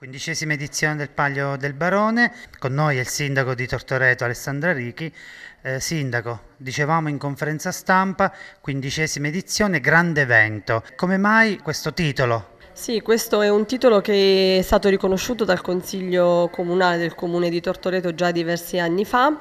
Quindicesima edizione del Palio del Barone, con noi è il sindaco di Tortoreto Alessandra Ricchi. Eh, sindaco, dicevamo in conferenza stampa, quindicesima edizione, grande evento. Come mai questo titolo? Sì, questo è un titolo che è stato riconosciuto dal Consiglio Comunale del Comune di Tortoreto già diversi anni fa,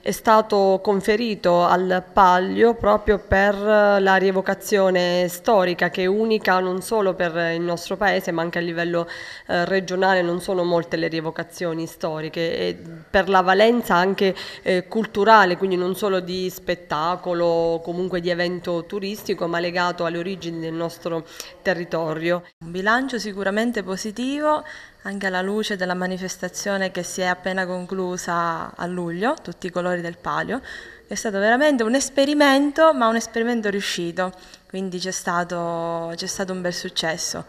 è stato conferito al Paglio proprio per la rievocazione storica che è unica non solo per il nostro paese ma anche a livello eh, regionale non sono molte le rievocazioni storiche e per la valenza anche eh, culturale, quindi non solo di spettacolo, comunque di evento turistico ma legato alle origini del nostro territorio bilancio sicuramente positivo anche alla luce della manifestazione che si è appena conclusa a luglio, tutti i colori del palio. È stato veramente un esperimento, ma un esperimento riuscito, quindi c'è stato, c'è stato un bel successo.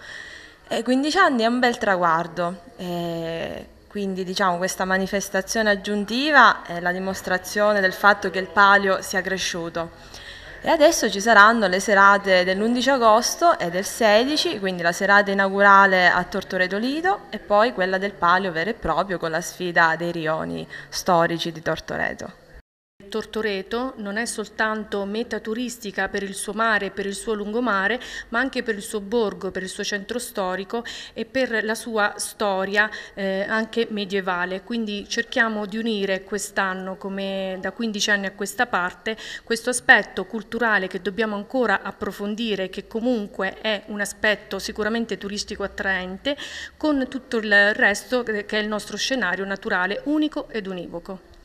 E 15 anni è un bel traguardo, e quindi diciamo questa manifestazione aggiuntiva è la dimostrazione del fatto che il palio sia cresciuto. E adesso ci saranno le serate dell'11 agosto e del 16, quindi la serata inaugurale a Tortoreto Lido e poi quella del palio vero e proprio con la sfida dei rioni storici di Tortoreto. Tortoreto non è soltanto meta turistica per il suo mare e per il suo lungomare, ma anche per il suo borgo, per il suo centro storico e per la sua storia eh, anche medievale. Quindi cerchiamo di unire quest'anno, come da 15 anni a questa parte, questo aspetto culturale che dobbiamo ancora approfondire, che comunque è un aspetto sicuramente turistico attraente, con tutto il resto eh, che è il nostro scenario naturale unico ed univoco.